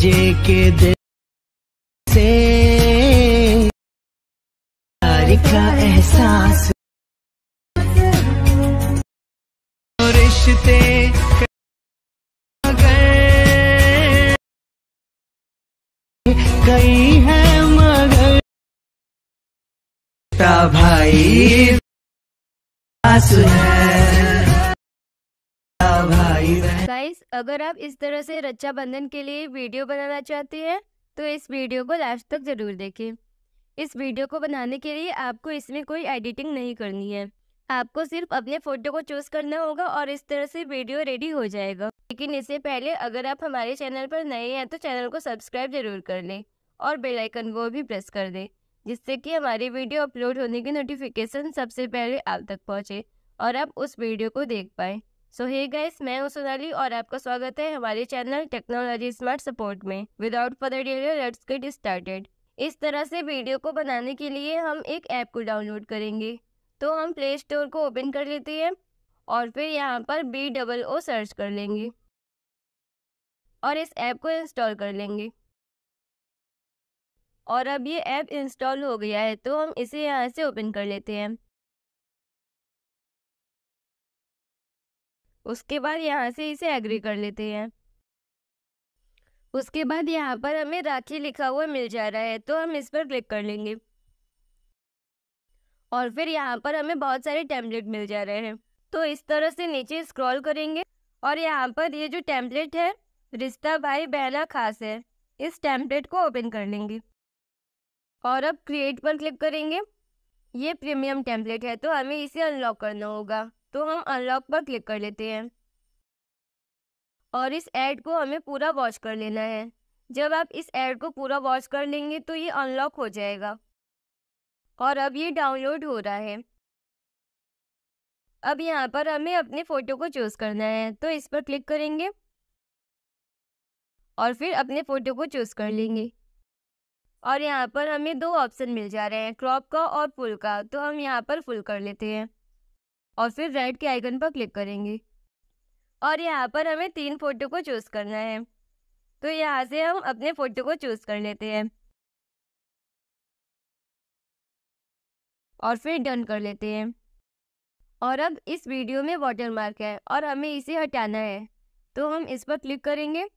जे के दिल से का एहसास रिश्ते कई है मगर भाई सास है गाइस अगर आप इस तरह से रक्षाबंधन के लिए वीडियो बनाना चाहते हैं तो इस वीडियो को लास्ट तक ज़रूर देखें इस वीडियो को बनाने के लिए आपको इसमें कोई एडिटिंग नहीं करनी है आपको सिर्फ अपने फ़ोटो को चूज़ करना होगा और इस तरह से वीडियो रेडी हो जाएगा लेकिन इससे पहले अगर आप हमारे चैनल पर नए हैं तो चैनल को सब्सक्राइब ज़रूर कर लें और बेल आइकन को भी प्रेस कर दें जिससे कि हमारी वीडियो अपलोड होने की नोटिफिकेशन सबसे पहले आप तक पहुँचे और आप उस वीडियो को देख पाएँ सो हे गाइस मैं हूं सोनाली और आपका स्वागत है हमारे चैनल टेक्नोलॉजी स्मार्ट सपोर्ट में without further delay let's get started इस तरह से वीडियो को बनाने के लिए हम एक ऐप को डाउनलोड करेंगे तो हम प्ले स्टोर को ओपन कर लेते हैं और फिर यहाँ पर बी डबल ओ सर्च कर लेंगे और इस ऐप को इंस्टॉल कर लेंगे और अब ये ऐप इंस्टॉल हो गया है तो हम इसे यहाँ से ओपन कर लेते हैं उसके बाद यहाँ से इसे एग्री हम्म। कर लेते हैं उसके बाद यहाँ पर हमें राखी लिखा हुआ मिल जा रहा है तो हम इस पर क्लिक कर लेंगे और फिर यहाँ पर हमें बहुत सारे टैम्पलेट मिल जा रहे हैं तो इस तरह से नीचे स्क्रॉल करेंगे और यहाँ पर ये जो टैम्पलेट है रिश्ता भाई बहना खास है इस टेम्पलेट को ओपन कर लेंगे और अब क्रिएट पर क्लिक करेंगे ये प्रीमियम टेम्पलेट है तो हमें इसे अनलॉक करना होगा तो हम अनलॉक पर क्लिक कर लेते हैं और इस ऐड को हमें पूरा वॉच कर लेना है जब आप इस ऐड को पूरा वॉच कर लेंगे तो ये अनलॉक हो जाएगा और अब ये डाउनलोड हो रहा है अब यहाँ पर हमें अपने फ़ोटो को चूज़ करना है तो इस पर क्लिक करेंगे और फिर अपने फ़ोटो को चूज़ कर लेंगे और यहाँ पर हमें दो ऑप्शन मिल जा रहे हैं क्रॉप का और फुल का तो हम यहाँ पर फुल कर लेते हैं और फिर राइट के आइकन पर क्लिक करेंगे और यहाँ पर हमें तीन फ़ोटो को चूज़ करना है तो यहाँ से हम अपने फ़ोटो को चूज़ कर लेते हैं और फिर डन कर लेते हैं और अब इस वीडियो में वाटर मार्क है और हमें इसे हटाना है तो हम इस पर क्लिक करेंगे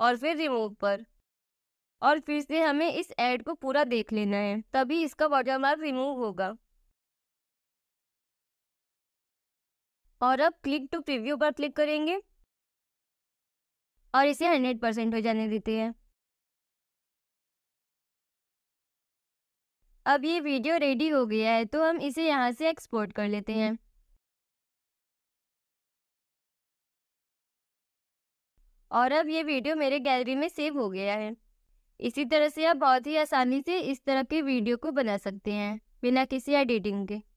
और फिर रिमूव पर और फिर से हमें इस एड को पूरा देख लेना है तभी इसका वाटरमार्क रिमूव होगा और अब क्लिक टू प्रीव्यू पर क्लिक करेंगे और इसे हंड्रेड परसेंट हो जाने देते हैं अब ये वीडियो रेडी हो गया है तो हम इसे यहाँ से एक्सपोर्ट कर लेते हैं और अब ये वीडियो मेरे गैलरी में सेव हो गया है इसी तरह से आप बहुत ही आसानी से इस तरह के वीडियो को बना सकते हैं बिना किसी एडिटिंग के